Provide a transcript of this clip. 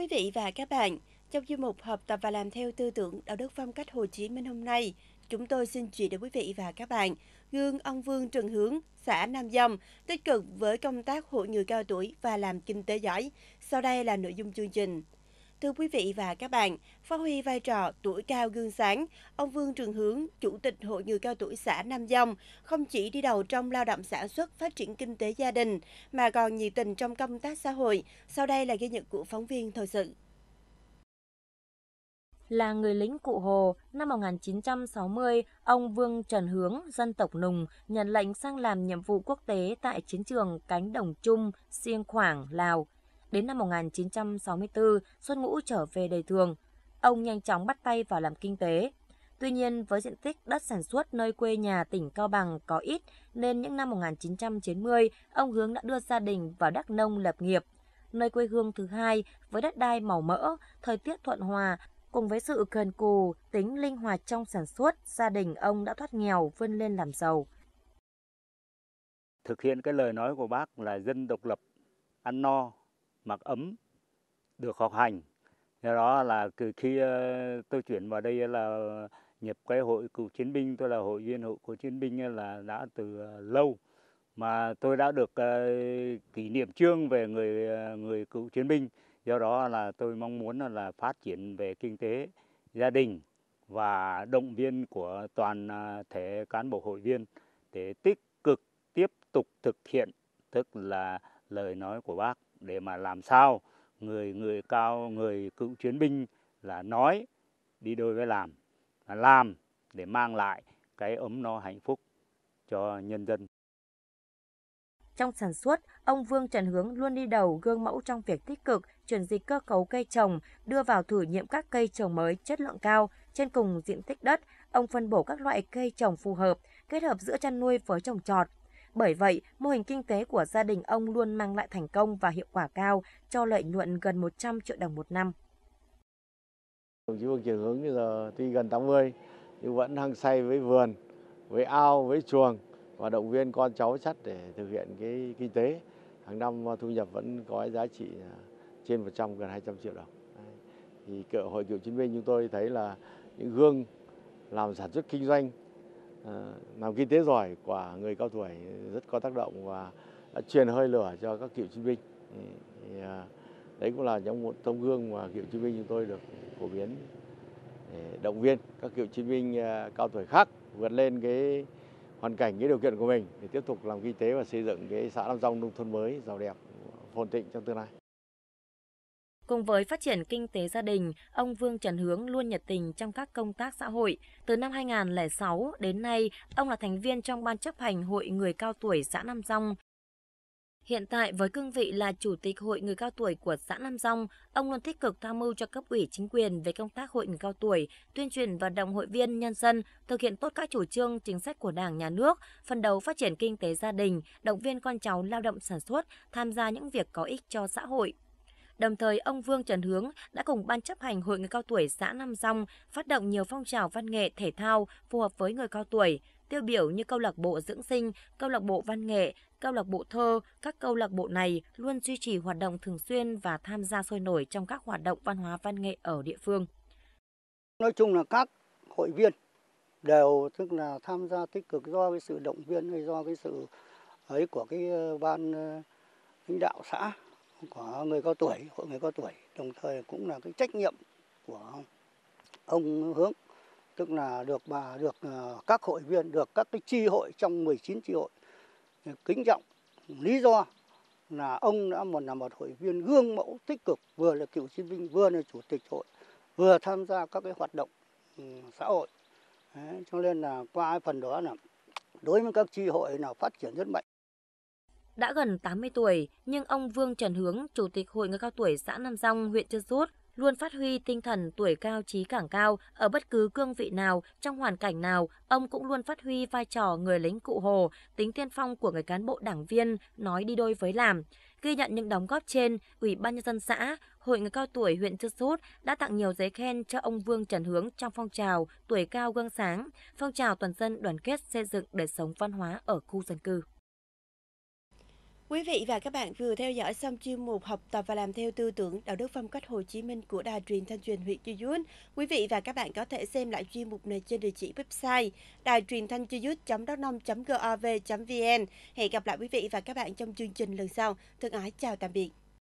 quý vị và các bạn, trong chuyên mục học tập và làm theo tư tưởng đạo đức phong cách Hồ Chí Minh hôm nay, chúng tôi xin chuyển đến quý vị và các bạn gương ông Vương Trần Hướng, xã Nam Dông, tích cực với công tác hội người cao tuổi và làm kinh tế giỏi. Sau đây là nội dung chương trình. Thưa quý vị và các bạn, phát huy vai trò tuổi cao gương sáng, ông Vương Trường Hướng, Chủ tịch Hội Người Cao Tuổi xã Nam Dông, không chỉ đi đầu trong lao động sản xuất, phát triển kinh tế gia đình, mà còn nhiệt tình trong công tác xã hội. Sau đây là ghi nhận của phóng viên Thời sự là người lính cụ Hồ, năm 1960, ông Vương Trần Hướng, dân tộc Nùng, nhận lệnh sang làm nhiệm vụ quốc tế tại chiến trường Cánh Đồng Trung, Siêng Khoảng, Lào – Đến năm 1964, xuất ngũ trở về đời thường. Ông nhanh chóng bắt tay vào làm kinh tế. Tuy nhiên, với diện tích đất sản xuất nơi quê nhà tỉnh Cao Bằng có ít, nên những năm 1990, ông Hướng đã đưa gia đình vào đắk nông lập nghiệp. Nơi quê hương thứ hai, với đất đai màu mỡ, thời tiết thuận hòa, cùng với sự cần cù, tính linh hoạt trong sản xuất, gia đình ông đã thoát nghèo vươn lên làm giàu. Thực hiện cái lời nói của bác là dân độc lập, ăn no, mặc ấm, được học hành. Do đó là từ khi ờ, tôi chuyển vào đây là nhập cái hội cựu chiến binh, tôi là hội viên hội cựu chiến binh là đã từ ờ, lâu mà tôi đã được ờ, kỷ niệm trương về người người cựu chiến binh. Do đó là tôi mong muốn là phát triển về kinh tế gia đình và động viên của toàn thể cán bộ hội viên để tích cực tiếp tục thực hiện tức là lời nói của bác để mà làm sao người người cao người cựu chiến binh là nói đi đôi với làm là làm để mang lại cái ấm no hạnh phúc cho nhân dân. Trong sản xuất, ông Vương Trần Hướng luôn đi đầu gương mẫu trong việc tích cực chuyển dịch cơ cấu cây trồng, đưa vào thử nghiệm các cây trồng mới chất lượng cao trên cùng diện tích đất. Ông phân bổ các loại cây trồng phù hợp, kết hợp giữa chăn nuôi với trồng trọt, bởi vậy, mô hình kinh tế của gia đình ông luôn mang lại thành công và hiệu quả cao, cho lợi nhuận gần 100 triệu đồng một năm. Đồng chí Vương Triển Hướng bây giờ tuy gần 80 nhưng vẫn hăng say với vườn, với ao, với chuồng và động viên con cháu sắt để thực hiện cái kinh tế. Hàng năm thu nhập vẫn có giá trị à, trên 100 gần 200 triệu đồng. Thì cựu hội cựu chiến binh chúng tôi thấy là những gương làm sản xuất kinh doanh Ờ, làm kinh tế giỏi của người cao tuổi rất có tác động và đã truyền hơi lửa cho các cựu chiến binh ừ, thì à, đấy cũng là những một tấm gương mà cựu chiến binh chúng tôi được phổ biến để động viên các cựu chiến binh à, cao tuổi khác vượt lên cái hoàn cảnh cái điều kiện của mình để tiếp tục làm kinh tế và xây dựng cái xã Nam Rong nông thôn mới giàu đẹp phồn thịnh trong tương lai. Cùng với phát triển kinh tế gia đình, ông Vương Trần Hướng luôn nhiệt tình trong các công tác xã hội. Từ năm 2006 đến nay, ông là thành viên trong Ban chấp hành Hội Người Cao Tuổi xã Nam Dông. Hiện tại với cương vị là Chủ tịch Hội Người Cao Tuổi của xã Nam Dông, ông luôn tích cực tham mưu cho cấp ủy chính quyền về công tác hội người cao tuổi, tuyên truyền vận động hội viên nhân dân thực hiện tốt các chủ trương, chính sách của Đảng, Nhà nước, phân đấu phát triển kinh tế gia đình, động viên con cháu lao động sản xuất, tham gia những việc có ích cho xã hội. Đồng thời, ông Vương Trần Hướng đã cùng Ban chấp hành Hội người cao tuổi xã Nam Dòng phát động nhiều phong trào văn nghệ thể thao phù hợp với người cao tuổi, tiêu biểu như câu lạc bộ dưỡng sinh, câu lạc bộ văn nghệ, câu lạc bộ thơ, các câu lạc bộ này luôn duy trì hoạt động thường xuyên và tham gia sôi nổi trong các hoạt động văn hóa văn nghệ ở địa phương. Nói chung là các hội viên đều tức là tham gia tích cực do cái sự động viên hay do cái sự ấy của cái ờ, ban ờ, lãnh đạo xã của người cao tuổi, hội người cao tuổi, đồng thời cũng là cái trách nhiệm của ông Hướng tức là được bà được ờ, các hội viên được các cái chi hội trong 19 chi hội ờ, kính trọng lý do là ông đã một là một hội viên gương mẫu tích cực vừa là cựu chiến binh vừa là chủ tịch hội vừa tham gia các cái hoạt động ừ, xã hội Đấy, cho nên là qua phần đó là đối với các chi hội nào phát triển rất mạnh đã gần 80 tuổi, nhưng ông Vương Trần Hướng, Chủ tịch Hội người cao tuổi xã Nam Rong, huyện Chư Rút, luôn phát huy tinh thần tuổi cao trí càng cao ở bất cứ cương vị nào, trong hoàn cảnh nào, ông cũng luôn phát huy vai trò người lính cụ hồ, tính tiên phong của người cán bộ đảng viên, nói đi đôi với làm. Ghi nhận những đóng góp trên, Ủy ban nhân dân xã, Hội người cao tuổi huyện Chư Sút đã tặng nhiều giấy khen cho ông Vương Trần Hướng trong phong trào tuổi cao gương sáng, phong trào toàn dân đoàn kết xây dựng đời sống văn hóa ở khu dân cư. Quý vị và các bạn vừa theo dõi xong chuyên mục học tập và làm theo tư tưởng đạo đức phong cách Hồ Chí Minh của Đài truyền thanh truyền huyện Chư Duyên. Quý vị và các bạn có thể xem lại chuyên mục này trên địa chỉ website đài truyền thanh chư gov vn Hẹn gặp lại quý vị và các bạn trong chương trình lần sau. Thân ái chào tạm biệt.